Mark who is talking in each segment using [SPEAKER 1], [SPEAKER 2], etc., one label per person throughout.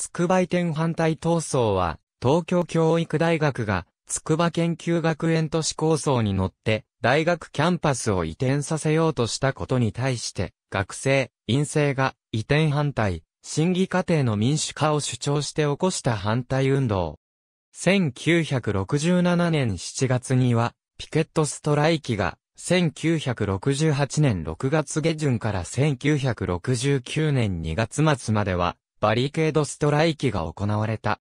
[SPEAKER 1] 筑波移転反対闘争は、東京教育大学が、筑波研究学園都市構想に乗って、大学キャンパスを移転させようとしたことに対して、学生、院生が移転反対、審議過程の民主化を主張して起こした反対運動。1967年7月には、ピケットストライキが、1968年6月下旬から1969年2月末までは、バリケードストライキが行われた。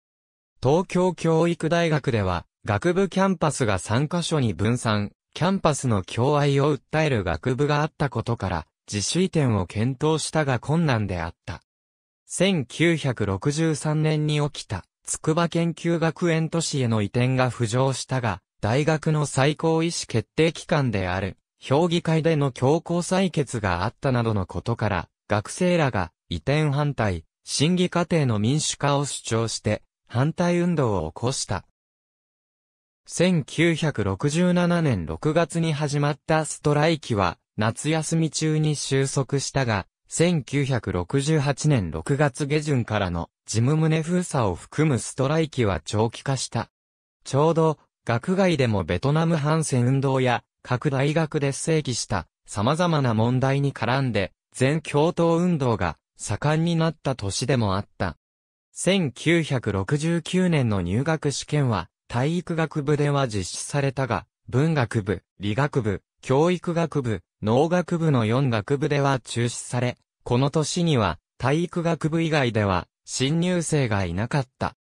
[SPEAKER 1] 東京教育大学では、学部キャンパスが3カ所に分散、キャンパスの共愛を訴える学部があったことから、自主移転を検討したが困難であった。1963年に起きた、筑波研究学園都市への移転が浮上したが、大学の最高意思決定機関である、評議会での強行採決があったなどのことから、学生らが移転反対、審議過程の民主化を主張して、反対運動を起こした。1967年6月に始まったストライキは、夏休み中に収束したが、1968年6月下旬からの事務旨封鎖を含むストライキは長期化した。ちょうど、学外でもベトナム反戦運動や、各大学で正規した、様々な問題に絡んで、全共闘運動が盛んになった年でもあった。1969年の入学試験は、体育学部では実施されたが、文学部、理学部、教育学部、農学部の4学部では中止され、この年には体育学部以外では新入生がいなかった。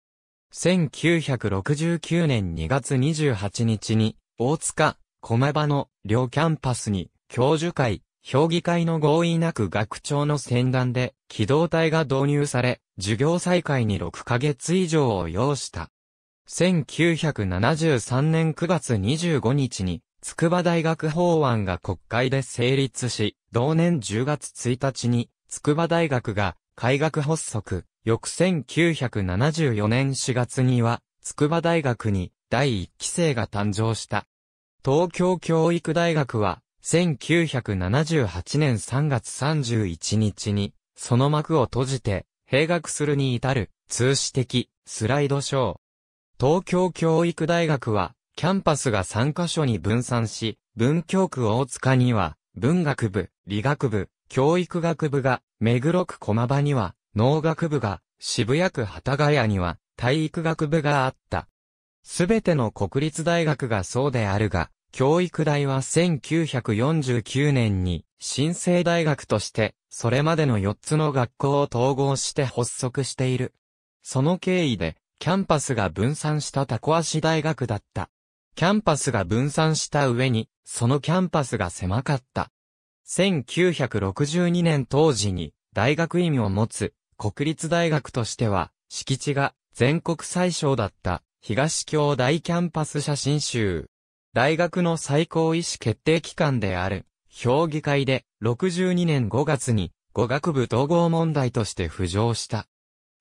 [SPEAKER 1] 1969年2月28日に大塚、駒場の両キャンパスに教授会、評議会の合意なく学長の先断で、機動隊が導入され、授業再開に6ヶ月以上を要した。1973年9月25日に、筑波大学法案が国会で成立し、同年10月1日に、筑波大学が開学発足、翌1974年4月には、筑波大学に第1期生が誕生した。東京教育大学は、1978年3月31日に、その幕を閉じて、閉学するに至る、通史的、スライドショー。東京教育大学は、キャンパスが3カ所に分散し、文京区大塚には、文学部、理学部、教育学部が、目黒区駒場には、農学部が、渋谷区幡ヶ谷には、体育学部があった。すべての国立大学がそうであるが、教育大は1949年に、新生大学として、それまでの4つの学校を統合して発足している。その経緯で、キャンパスが分散したタコ足大学だった。キャンパスが分散した上に、そのキャンパスが狭かった。1962年当時に、大学院を持つ、国立大学としては、敷地が全国最小だった、東京大キャンパス写真集。大学の最高意思決定機関である、評議会で62年5月に語学部統合問題として浮上した。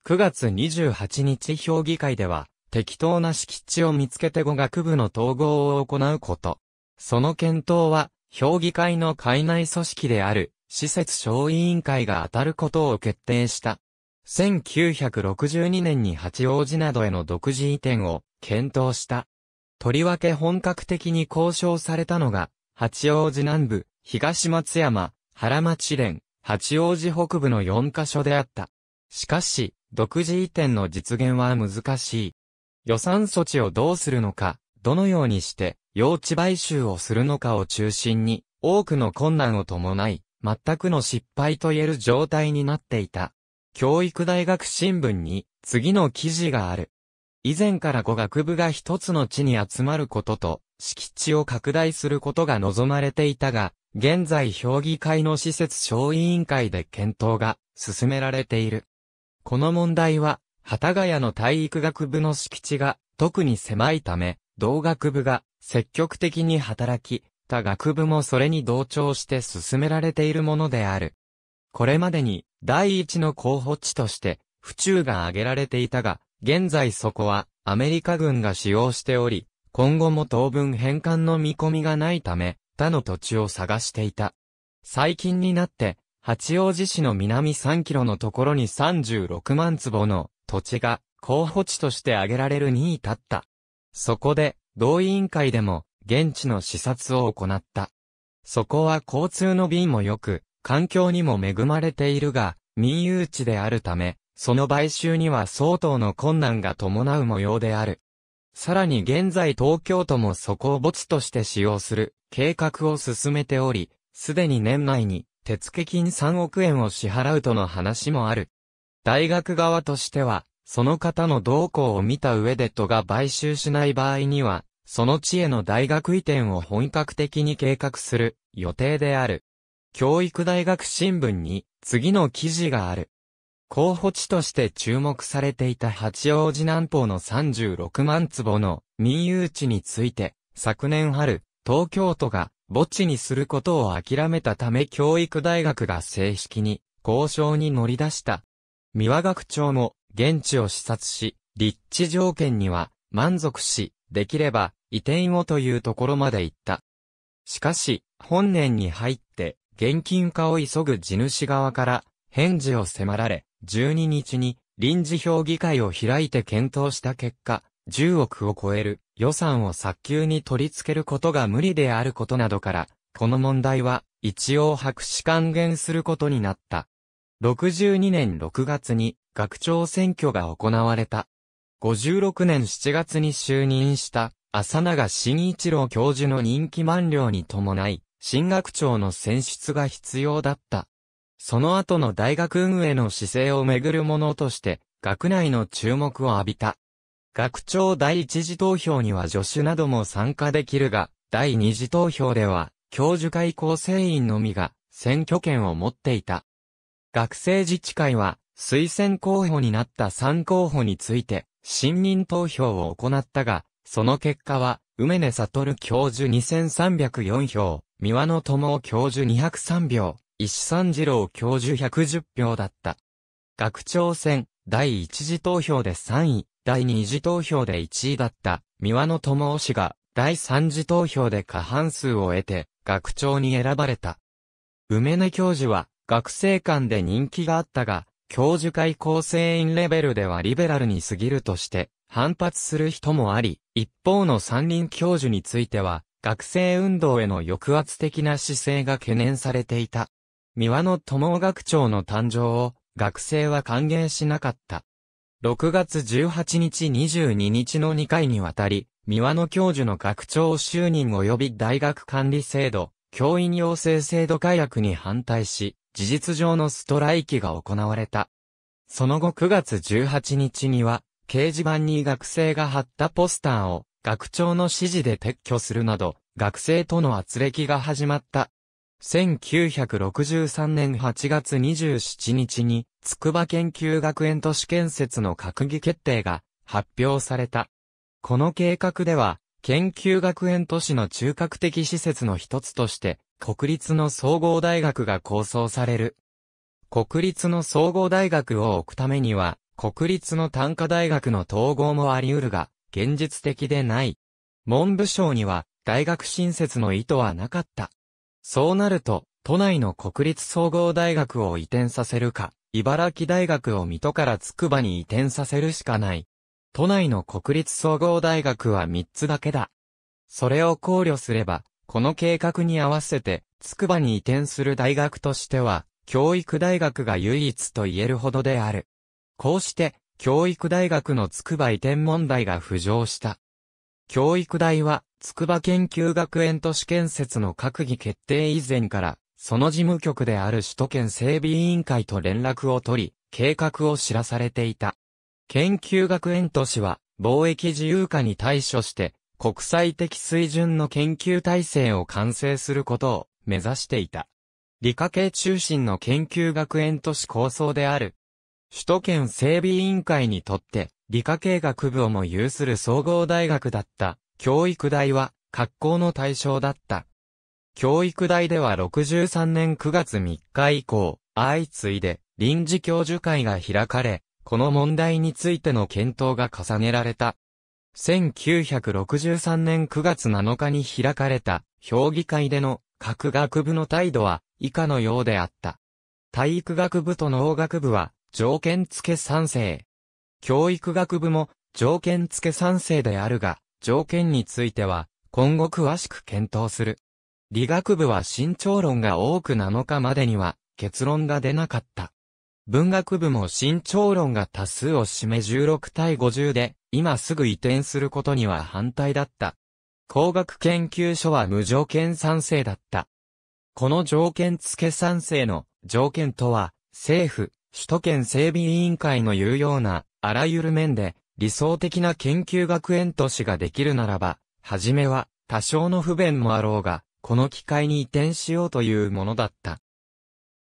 [SPEAKER 1] 9月28日評議会では、適当な敷地を見つけて語学部の統合を行うこと。その検討は、評議会の海内組織である、施設小委員会が当たることを決定した。1962年に八王子などへの独自移転を検討した。とりわけ本格的に交渉されたのが、八王子南部、東松山、原町連、八王子北部の4カ所であった。しかし、独自移転の実現は難しい。予算措置をどうするのか、どのようにして、用地買収をするのかを中心に、多くの困難を伴い、全くの失敗と言える状態になっていた。教育大学新聞に、次の記事がある。以前から語学部が一つの地に集まることと、敷地を拡大することが望まれていたが、現在評議会の施設小委員会で検討が進められている。この問題は、幡ヶ谷の体育学部の敷地が特に狭いため、同学部が積極的に働き、他学部もそれに同調して進められているものである。これまでに第一の候補地として、府中が挙げられていたが、現在そこはアメリカ軍が使用しており、今後も当分返還の見込みがないため、他の土地を探していた。最近になって、八王子市の南3キロのところに36万坪の土地が候補地として挙げられるに至った。そこで、同委員会でも現地の視察を行った。そこは交通の便も良く、環境にも恵まれているが、民有地であるため、その買収には相当の困難が伴う模様である。さらに現在東京都もそこを墓地として使用する計画を進めており、すでに年内に手付金3億円を支払うとの話もある。大学側としては、その方の動向を見た上で都が買収しない場合には、その地への大学移転を本格的に計画する予定である。教育大学新聞に次の記事がある。候補地として注目されていた八王子南方の36万坪の民有地について、昨年春、東京都が墓地にすることを諦めたため教育大学が正式に交渉に乗り出した。三輪学長も現地を視察し、立地条件には満足し、できれば移転をというところまで行った。しかし、本年に入って現金化を急ぐ地主側から返事を迫られ、12日に臨時評議会を開いて検討した結果、10億を超える予算を早急に取り付けることが無理であることなどから、この問題は一応白紙還元することになった。62年6月に学長選挙が行われた。56年7月に就任した浅永新一郎教授の任期満了に伴い、新学長の選出が必要だった。その後の大学運営の姿勢をめぐるものとして、学内の注目を浴びた。学長第一次投票には助手なども参加できるが、第二次投票では、教授会構成員のみが選挙権を持っていた。学生自治会は、推薦候補になった3候補について、信任投票を行ったが、その結果は、梅根悟教授2304票、三輪野智夫教授203票、石三次郎教授110票だった。学長選、第一次投票で3位、第二次投票で1位だった三輪の友夫氏が、第三次投票で過半数を得て、学長に選ばれた。梅根教授は、学生間で人気があったが、教授会構成員レベルではリベラルに過ぎるとして、反発する人もあり、一方の三輪教授については、学生運動への抑圧的な姿勢が懸念されていた。三輪の友学長の誕生を学生は歓迎しなかった。6月18日22日の2回にわたり、三輪の教授の学長就任及び大学管理制度、教員養成制度改悪に反対し、事実上のストライキが行われた。その後9月18日には、掲示板に学生が貼ったポスターを学長の指示で撤去するなど、学生との圧力が始まった。1963年8月27日に、筑波研究学園都市建設の閣議決定が発表された。この計画では、研究学園都市の中核的施設の一つとして、国立の総合大学が構想される。国立の総合大学を置くためには、国立の単科大学の統合もあり得るが、現実的でない。文部省には、大学新設の意図はなかった。そうなると、都内の国立総合大学を移転させるか、茨城大学を水戸から筑波に移転させるしかない。都内の国立総合大学は3つだけだ。それを考慮すれば、この計画に合わせて、筑波に移転する大学としては、教育大学が唯一と言えるほどである。こうして、教育大学の筑波移転問題が浮上した。教育大は、筑波研究学園都市建設の閣議決定以前から、その事務局である首都圏整備委員会と連絡を取り、計画を知らされていた。研究学園都市は、貿易自由化に対処して、国際的水準の研究体制を完成することを目指していた。理科系中心の研究学園都市構想である。首都圏整備委員会にとって、理科系学部をも有する総合大学だった。教育大は、格好の対象だった。教育大では63年9月3日以降、相次いで臨時教授会が開かれ、この問題についての検討が重ねられた。1963年9月7日に開かれた評議会での各学部の態度は以下のようであった。体育学部と農学部は条件付け賛成。教育学部も条件付け賛成であるが、条件については今後詳しく検討する。理学部は慎重論が多く7日までには結論が出なかった。文学部も慎重論が多数を占め16対50で、今すぐ移転することには反対だった。工学研究所は無条件賛成だった。この条件付け賛成の条件とは、政府、首都圏整備委員会の言うようなあらゆる面で理想的な研究学園都市ができるならば、はじめは多少の不便もあろうが、この機会に移転しようというものだった。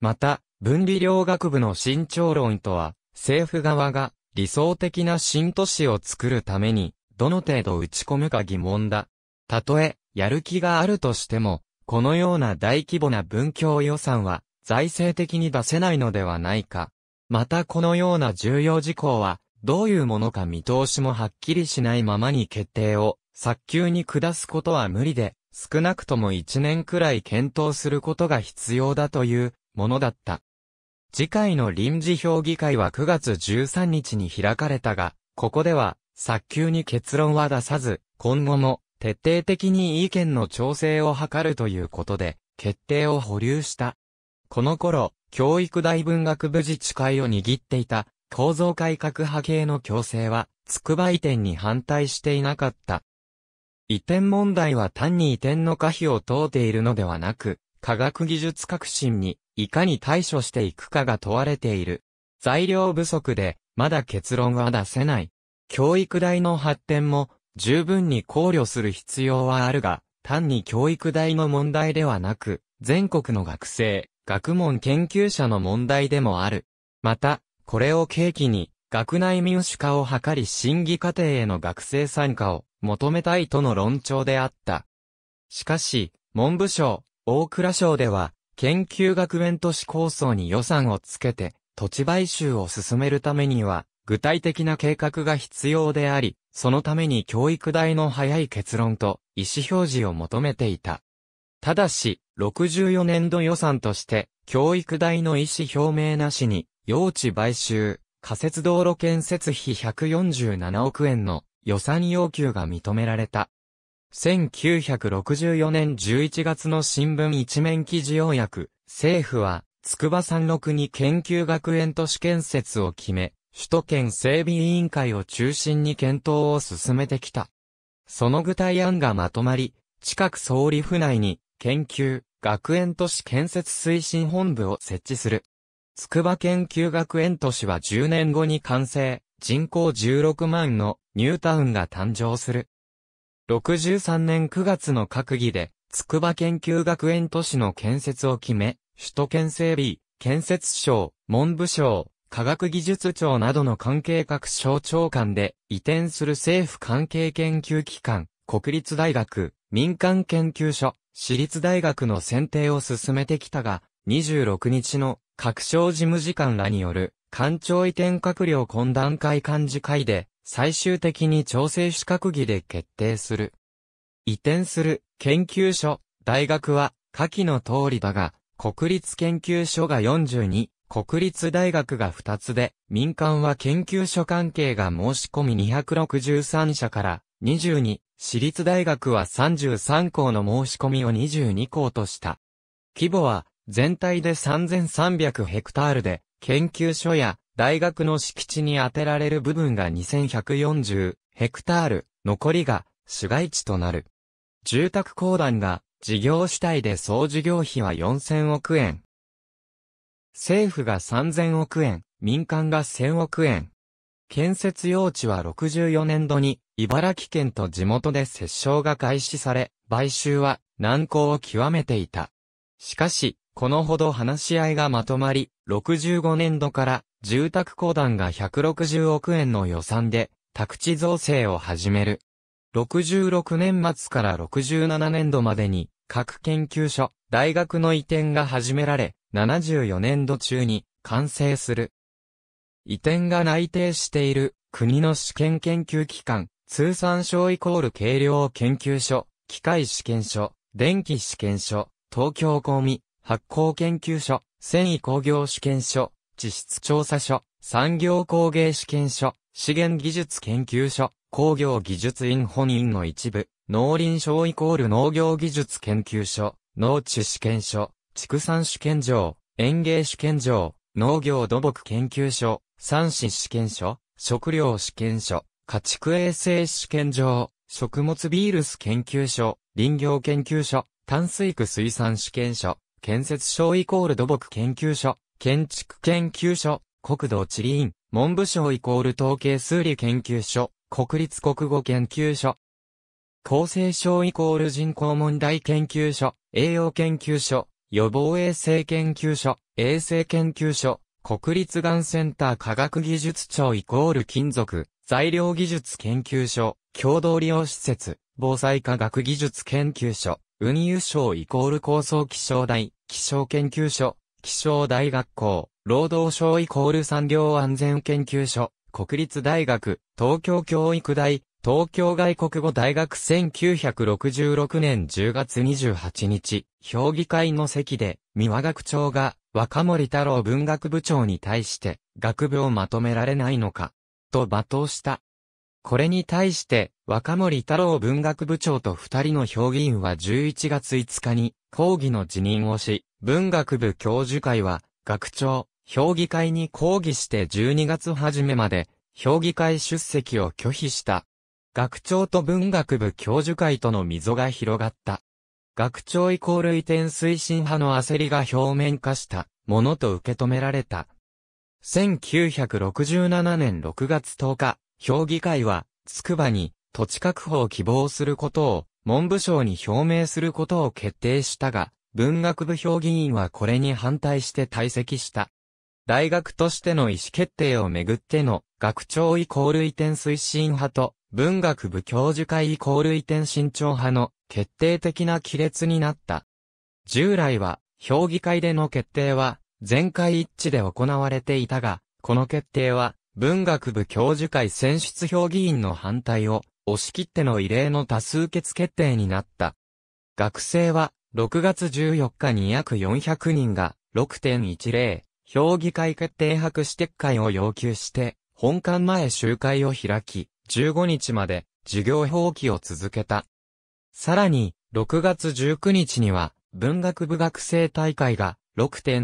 [SPEAKER 1] また、分離量学部の慎重論とは、政府側が理想的な新都市を作るために、どの程度打ち込むか疑問だ。たとえ、やる気があるとしても、このような大規模な文教予算は、財政的に出せないのではないか。またこのような重要事項は、どういうものか見通しもはっきりしないままに決定を早急に下すことは無理で、少なくとも1年くらい検討することが必要だというものだった。次回の臨時評議会は9月13日に開かれたが、ここでは早急に結論は出さず、今後も徹底的に意見の調整を図るということで、決定を保留した。この頃、教育大文学部自治会を握っていた構造改革派系の強制は、筑波移転に反対していなかった。移転問題は単に移転の可否を問うているのではなく、科学技術革新にいかに対処していくかが問われている。材料不足で、まだ結論は出せない。教育大の発展も十分に考慮する必要はあるが、単に教育大の問題ではなく、全国の学生、学問研究者の問題でもある。また、これを契機に、学内民主化を図り審議過程への学生参加を求めたいとの論調であった。しかし、文部省、大蔵省では、研究学園都市構想に予算をつけて、土地買収を進めるためには、具体的な計画が必要であり、そのために教育大の早い結論と意思表示を求めていた。ただし、64年度予算として、教育大の意思表明なしに、用地買収、仮設道路建設費147億円の予算要求が認められた。1964年11月の新聞一面記事要約、政府は、筑波山麓に研究学園都市建設を決め、首都圏整備委員会を中心に検討を進めてきた。その具体案がまとまり、近く総理府内に、研究、学園都市建設推進本部を設置する。筑波研究学園都市は10年後に完成、人口16万のニュータウンが誕生する。63年9月の閣議で、筑波研究学園都市の建設を決め、首都圏整備、建設省、文部省、科学技術庁などの関係各省庁間で移転する政府関係研究機関、国立大学、民間研究所、私立大学の選定を進めてきたが、26日の各省事務次官らによる、官庁移転閣僚懇談会幹事会で、最終的に調整資格議で決定する。移転する研究所、大学は下記の通りだが、国立研究所が42、国立大学が2つで、民間は研究所関係が申し込み263社から22、私立大学は33校の申し込みを22校とした。規模は全体で3300ヘクタールで、研究所や大学の敷地に充てられる部分が2140ヘクタール、残りが市街地となる。住宅公団が事業主体で総事業費は4000億円。政府が3000億円、民間が1000億円。建設用地は64年度に茨城県と地元で折衝が開始され、買収は難航を極めていた。しかし、このほど話し合いがまとまり、65年度から住宅公団が160億円の予算で宅地造成を始める。66年末から67年度までに各研究所、大学の移転が始められ、74年度中に完成する。移転が内定している国の試験研究機関、通産省イコール軽量研究所、機械試験所、電気試験所、東京公民、発酵研究所、繊維工業試験所、地質調査所、産業工芸試験所、資源技術研究所、工業技術院本院の一部、農林省イコール農業技術研究所、農地試験所、畜産試験場、園芸試験場、農業土木研究所、産子試験所、食料試験所、家畜衛生試験場、食物ビールス研究所、林業研究所、炭水区水産試験所、建設省イコール土木研究所、建築研究所、国土地理院、文部省イコール統計数理研究所、国立国語研究所。厚生省イコール人口問題研究所、栄養研究所、予防衛生研究所、衛生研究所、国立がんセンター科学技術庁イコール金属、材料技術研究所、共同利用施設、防災科学技術研究所、運輸省イコール構想気象台、気象研究所、気象大学校、労働省イコール産業安全研究所、国立大学、東京教育大、東京外国語大学1966年10月28日、評議会の席で、三輪学長が、若森太郎文学部長に対して、学部をまとめられないのか、と罵倒した。これに対して、若森太郎文学部長と二人の評議員は11月5日に講義の辞任をし、文学部教授会は、学長、評議会に抗議して12月初めまで、評議会出席を拒否した。学長と文学部教授会との溝が広がった。学長イコール移転推進派の焦りが表面化したものと受け止められた。1967年6月10日、評議会は、筑波に土地確保を希望することを文部省に表明することを決定したが、文学部評議員はこれに反対して退席した。大学としての意思決定をめぐっての学長イコール移転推進派と文学部教授会イコール移転慎重派の決定的な亀裂になった。従来は評議会での決定は全会一致で行われていたが、この決定は文学部教授会選出評議員の反対を押し切っての異例の多数決決定になった。学生は6月14日に約400人が6.10評議会決定白紙撤回を要求して本館前集会を開き15日まで授業放棄を続けた。さらに6月19日には文学部学生大会が6.10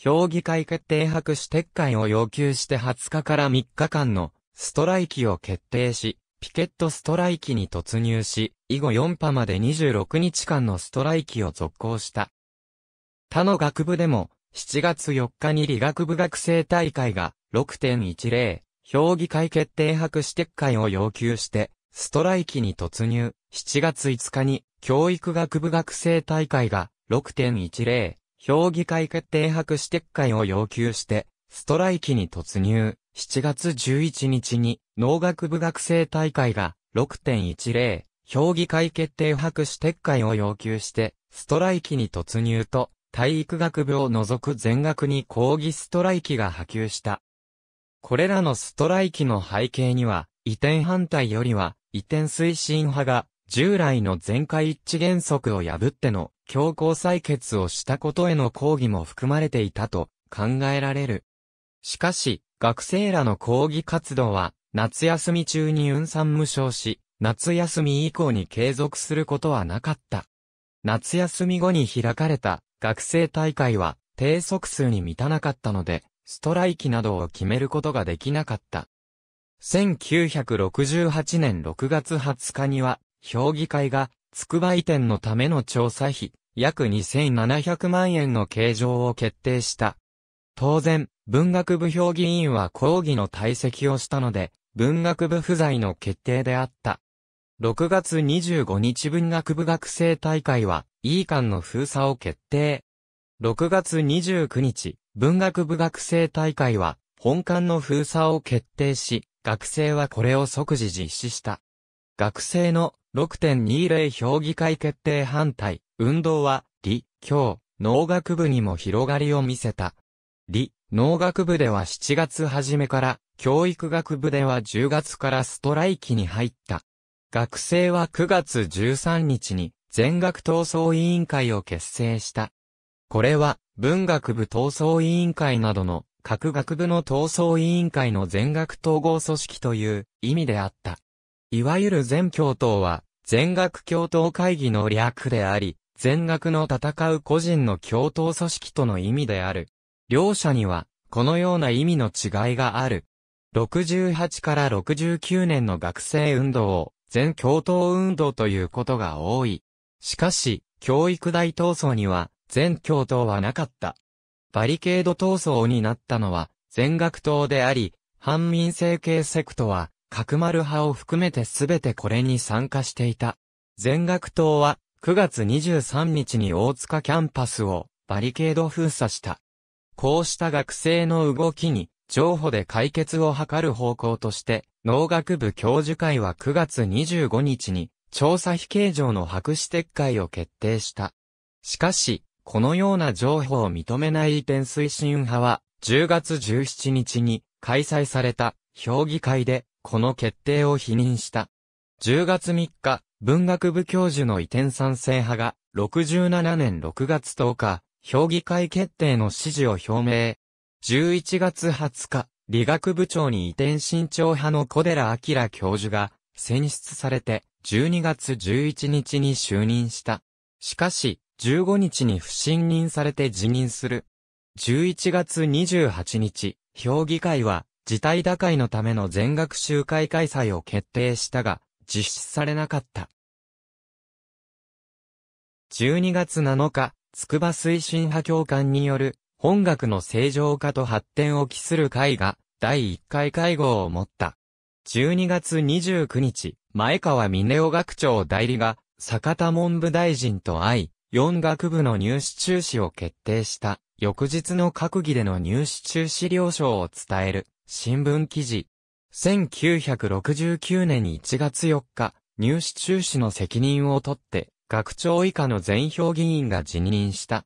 [SPEAKER 1] 評議会決定白紙撤回を要求して20日から3日間のストライキを決定し、ピケットストライキに突入し、以後4波まで26日間のストライキを続行した。他の学部でも、7月4日に理学部学生大会が6.10、評議会決定白紙撤回を要求して、ストライキに突入、7月5日に教育学部学生大会が6.10、評議会決定白紙撤回を要求して、ストライキに突入。7月11日に、農学部学生大会が6.10、評議会決定白紙撤回を要求して、ストライキに突入と、体育学部を除く全学に抗議ストライキが波及した。これらのストライキの背景には、移転反対よりは、移転推進派が従来の全会一致原則を破っての強行採決をしたことへの抗議も含まれていたと考えられる。しかし、学生らの抗議活動は、夏休み中に運算無償し、夏休み以降に継続することはなかった。夏休み後に開かれた学生大会は、低速数に満たなかったので、ストライキなどを決めることができなかった。1968年6月20日には、評議会が、つくば移転のための調査費、約2700万円の計上を決定した。当然、文学部評議員は抗議の退席をしたので、文学部不在の決定であった。6月25日文学部学生大会は、E 館の封鎖を決定。6月29日、文学部学生大会は、本館の封鎖を決定し、学生はこれを即時実施した。学生の6.20評議会決定反対、運動は、理、教、農学部にも広がりを見せた。理、農学部では7月初めから、教育学部では10月からストライキに入った。学生は9月13日に全学闘争委員会を結成した。これは文学部闘争委員会などの各学部の闘争委員会の全学統合組織という意味であった。いわゆる全教頭は、全学教頭会議の略であり、全学の戦う個人の教頭組織との意味である。両者には、このような意味の違いがある。68から69年の学生運動を、全教頭運動ということが多い。しかし、教育大闘争には、全教頭はなかった。バリケード闘争になったのは、全学党であり、反民政系セクトは、角丸派を含めてすべてこれに参加していた。全学党は9月23日に大塚キャンパスをバリケード封鎖した。こうした学生の動きに、情報で解決を図る方向として、農学部教授会は9月25日に、調査非形状の白紙撤回を決定した。しかし、このような情報を認めない移転推進派は、10月17日に開催された評議会でこの決定を否認した。10月3日、文学部教授の移転賛成派が、67年6月10日、評議会決定の指示を表明。11月20日、理学部長に移転慎重派の小寺明教授が選出されて12月11日に就任した。しかし、15日に不信任されて辞任する。11月28日、評議会は事態打開のための全学集会開催を決定したが、実施されなかった。12月7日、筑波推進派教官による本学の正常化と発展を期する会が第1回会合を持った。12月29日、前川峰夫学長代理が坂田文部大臣と会い、4学部の入試中止を決定した。翌日の閣議での入試中止了承を伝える。新聞記事。1969年1月4日、入試中止の責任を取って、学長以下の全票議員が辞任した。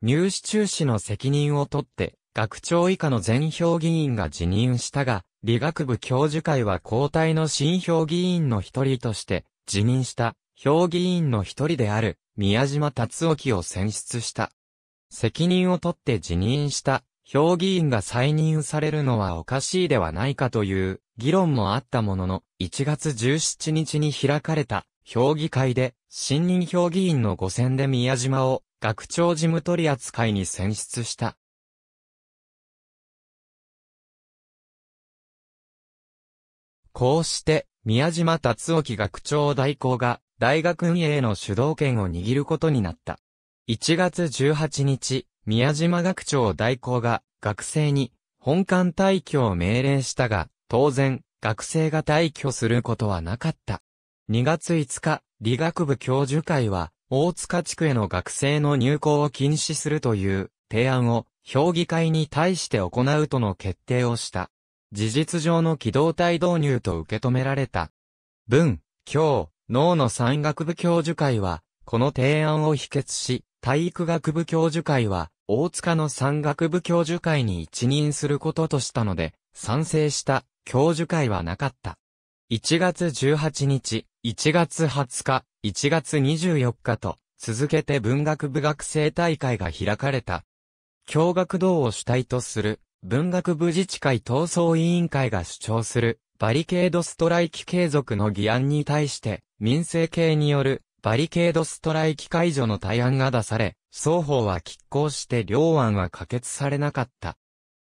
[SPEAKER 1] 入試中止の責任を取って、学長以下の全票議員が辞任したが、理学部教授会は交代の新票議員の一人として、辞任した、評議員の一人である、宮島達沖を選出した。責任を取って辞任した評議員が再任されるのはおかしいではないかという議論もあったものの、1月17日に開かれた評議会で、新任評議員の5選で宮島を学長事務取扱いに選出した。こうして、宮島達沖学長代行が大学運営の主導権を握ることになった。1月18日、宮島学長代行が学生に本館退去を命令したが、当然、学生が退去することはなかった。2月5日、理学部教授会は、大塚地区への学生の入校を禁止するという提案を、評議会に対して行うとの決定をした。事実上の機動隊導入と受け止められた。文、京脳の山学部教授会は、この提案を否決し、体育学部教授会は、大塚の山岳部教授会に一任することとしたので、賛成した教授会はなかった。1月18日、1月20日、1月24日と、続けて文学部学生大会が開かれた。教学堂を主体とする、文学部自治会闘争委員会が主張する、バリケードストライキ継続の議案に対して、民生系によるバリケードストライキ解除の対案が出され、双方は拮抗して両案は可決されなかった。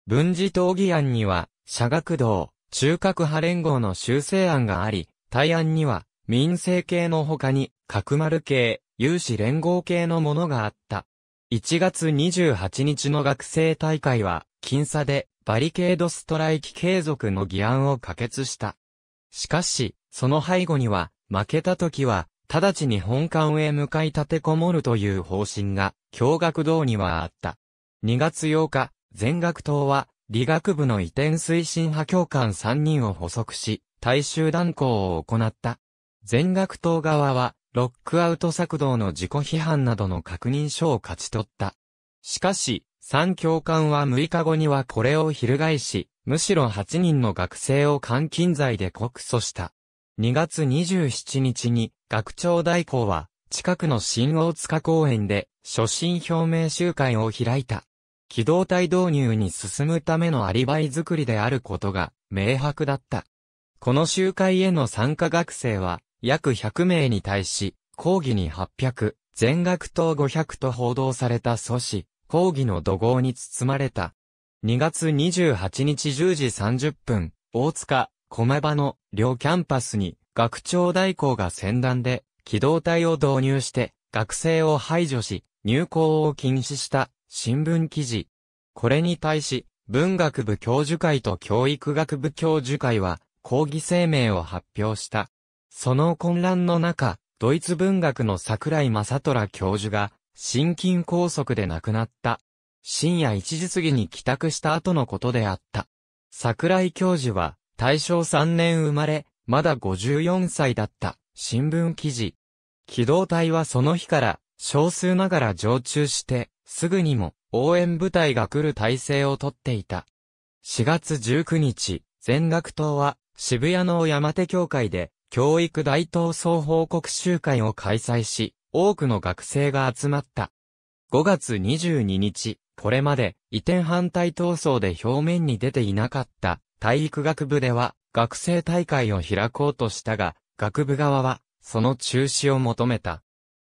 [SPEAKER 1] 文字討議案には、社学道、中核派連合の修正案があり、対案には、民政系の他に、角丸系、有志連合系のものがあった。1月28日の学生大会は、僅差で、バリケードストライキ継続の議案を可決した。しかし、その背後には、負けた時は、直ちに本館へ向かい立てこもるという方針が、教学堂にはあった。2月8日、全学党は、理学部の移転推進派教官3人を補足し、大衆断行を行った。全学党側は、ロックアウト作動の自己批判などの確認書を勝ち取った。しかし、三教官は6日後にはこれを翻し、むしろ8人の学生を監禁罪で告訴した。2月27日に、学長代行は、近くの新大塚公園で、所信表明集会を開いた。機動隊導入に進むためのアリバイ作りであることが、明白だった。この集会への参加学生は、約100名に対し、講義に800、全学等500と報道された阻止、講義の怒号に包まれた。2月28日10時30分、大塚、駒場の両キャンパスに学長代行が先団で機動隊を導入して学生を排除し入校を禁止した新聞記事。これに対し文学部教授会と教育学部教授会は抗議声明を発表した。その混乱の中、ドイツ文学の桜井正虎教授が心筋梗塞で亡くなった。深夜1時過ぎに帰宅した後のことであった。桜井教授は大正3年生まれ、まだ54歳だった、新聞記事。機動隊はその日から、少数ながら常駐して、すぐにも、応援部隊が来る体制をとっていた。4月19日、全学党は、渋谷の山手協会で、教育大闘争報告集会を開催し、多くの学生が集まった。5月22日、これまで移転反対闘争で表面に出ていなかった体育学部では学生大会を開こうとしたが、学部側はその中止を求めた。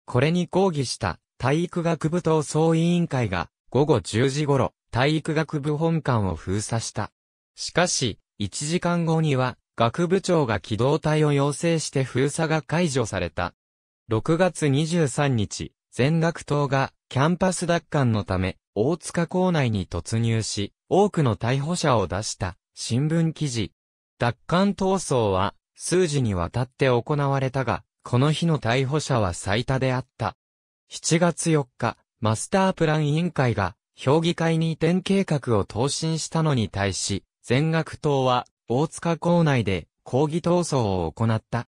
[SPEAKER 1] これに抗議した体育学部闘争委員会が午後10時頃体育学部本館を封鎖した。しかし、1時間後には学部長が機動隊を要請して封鎖が解除された。6月23日、全学党がキャンパス奪還のため、大塚校内に突入し、多くの逮捕者を出した新聞記事。奪還闘争は、数時にわたって行われたが、この日の逮捕者は最多であった。7月4日、マスタープラン委員会が、評議会に移転計画を答申したのに対し、全学党は、大塚校内で、抗議闘争を行った。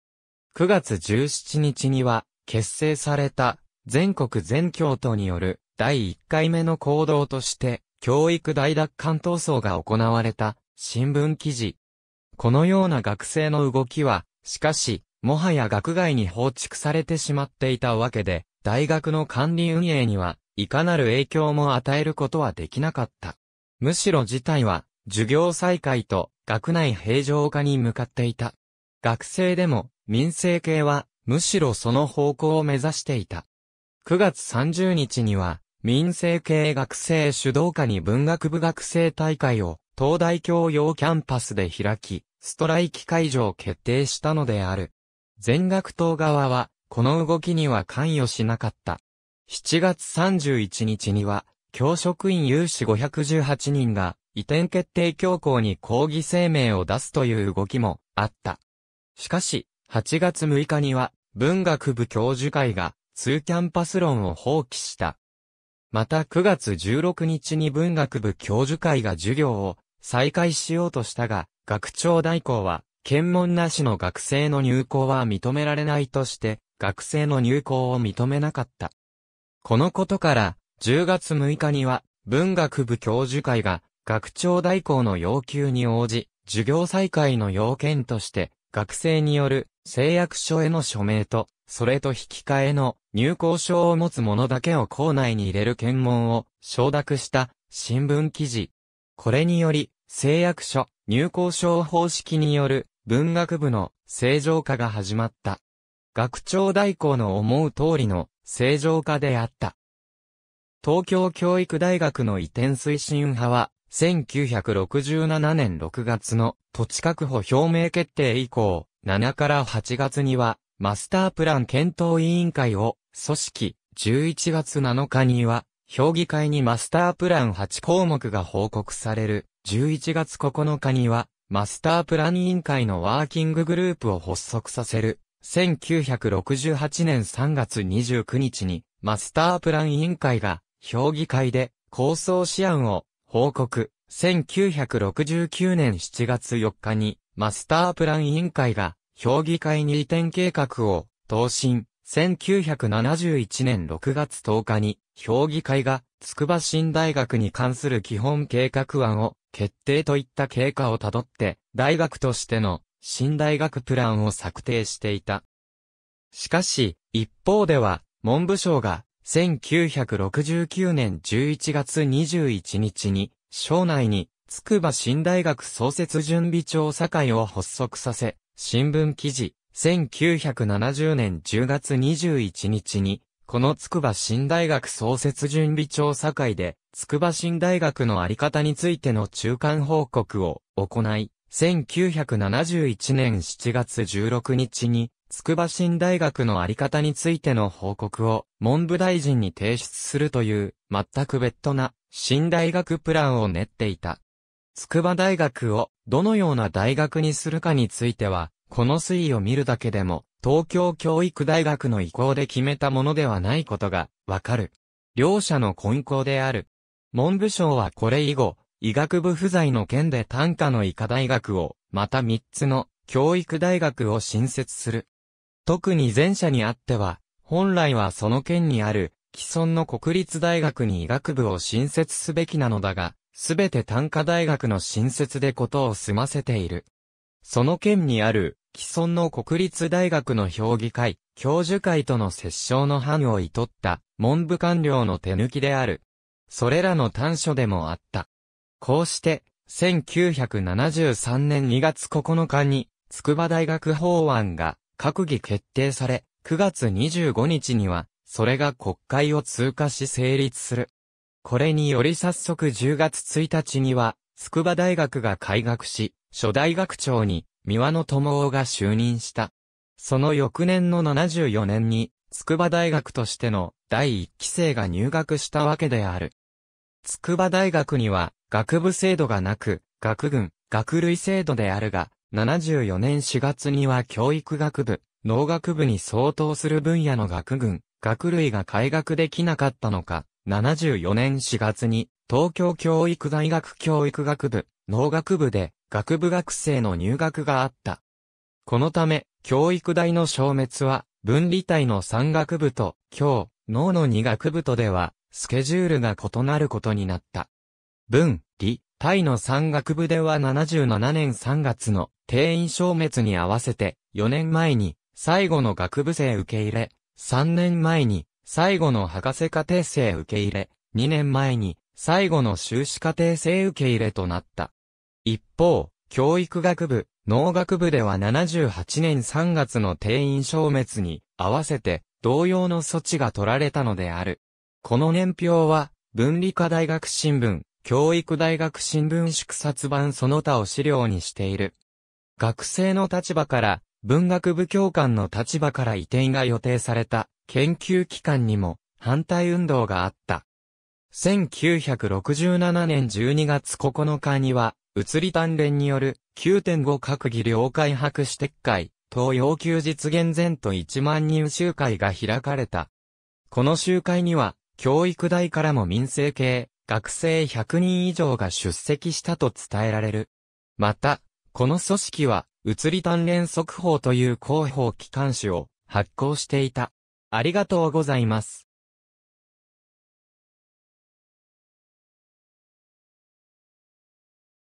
[SPEAKER 1] 9月17日には、結成された、全国全教徒による、第1回目の行動として、教育大奪還闘争が行われた、新聞記事。このような学生の動きは、しかし、もはや学外に放逐されてしまっていたわけで、大学の管理運営には、いかなる影響も与えることはできなかった。むしろ事態は、授業再開と、学内平常化に向かっていた。学生でも、民生系は、むしろその方向を目指していた。9月30日には、民生系学生主導下に文学部学生大会を東大教養キャンパスで開き、ストライキ会場を決定したのである。全学党側は、この動きには関与しなかった。7月31日には、教職員有志518人が、移転決定強行に抗議声明を出すという動きもあった。しかし、8月6日には、文学部教授会が、通キャンパス論を放棄した。また9月16日に文学部教授会が授業を再開しようとしたが、学長代行は、検問なしの学生の入校は認められないとして、学生の入校を認めなかった。このことから、10月6日には、文学部教授会が、学長代行の要求に応じ、授業再開の要件として、学生による誓約書への署名と、それと引き換えの入校証を持つ者だけを校内に入れる検問を承諾した新聞記事。これにより、誓約書、入校証方式による文学部の正常化が始まった。学長代行の思う通りの正常化であった。東京教育大学の移転推進派は、1967年6月の土地確保表明決定以降、7から8月にはマスタープラン検討委員会を組織11月7日には評議会にマスタープラン8項目が報告される11月9日にはマスタープラン委員会のワーキンググループを発足させる1968年3月29日にマスタープラン委員会が評議会で構想試案を報告1969年7月4日にマスタープラン委員会が評議会に移転計画を、答申、1971年6月10日に、評議会が、筑波新大学に関する基本計画案を、決定といった経過をたどって、大学としての、新大学プランを策定していた。しかし、一方では、文部省が、1969年11月21日に、省内に、筑波新大学創設準備調査会を発足させ、新聞記事、1970年10月21日に、この筑波新大学創設準備調査会で、筑波新大学のあり方についての中間報告を行い、1971年7月16日に、筑波新大学のあり方についての報告を文部大臣に提出するという、全く別途な新大学プランを練っていた。筑波大学をどのような大学にするかについては、この推移を見るだけでも、東京教育大学の意向で決めたものではないことがわかる。両者の根拠である。文部省はこれ以後、医学部不在の件で単科の医科大学を、また3つの教育大学を新設する。特に前者にあっては、本来はその県にある既存の国立大学に医学部を新設すべきなのだが、すべて短科大学の新設でことを済ませている。その県にある、既存の国立大学の評議会、教授会との折衝の範を厭った文部官僚の手抜きである。それらの短所でもあった。こうして、1973年2月9日に、筑波大学法案が閣議決定され、9月25日には、それが国会を通過し成立する。これにより早速10月1日には、筑波大学が開学し、初代学長に、三輪の友夫が就任した。その翌年の74年に、筑波大学としての第1期生が入学したわけである。筑波大学には、学部制度がなく、学群、学類制度であるが、74年4月には教育学部、農学部に相当する分野の学群、学類が開学できなかったのか、74年4月に、東京教育大学教育学部、農学部で、学部学生の入学があった。このため、教育大の消滅は、分離体の3学部と、教、農の2学部とでは、スケジュールが異なることになった。文、理、体の3学部では77年3月の定員消滅に合わせて、4年前に、最後の学部生受け入れ、3年前に、最後の博士課程生受け入れ、2年前に、最後の修士課程生受け入れとなった。一方、教育学部、農学部では78年3月の定員消滅に合わせて同様の措置が取られたのである。この年表は、文理科大学新聞、教育大学新聞縮冊版その他を資料にしている。学生の立場から、文学部教官の立場から移転が予定された研究機関にも反対運動があった。1967年12月9日には、移り鍛錬による9.5閣議了解白紙撤回、東要求実現前と1万人集会が開かれた。この集会には、教育大からも民生系、学生100人以上が出席したと伝えられる。また、この組織は、移り鍛錬速報という広報機関紙を発行していた。ありがとうございます。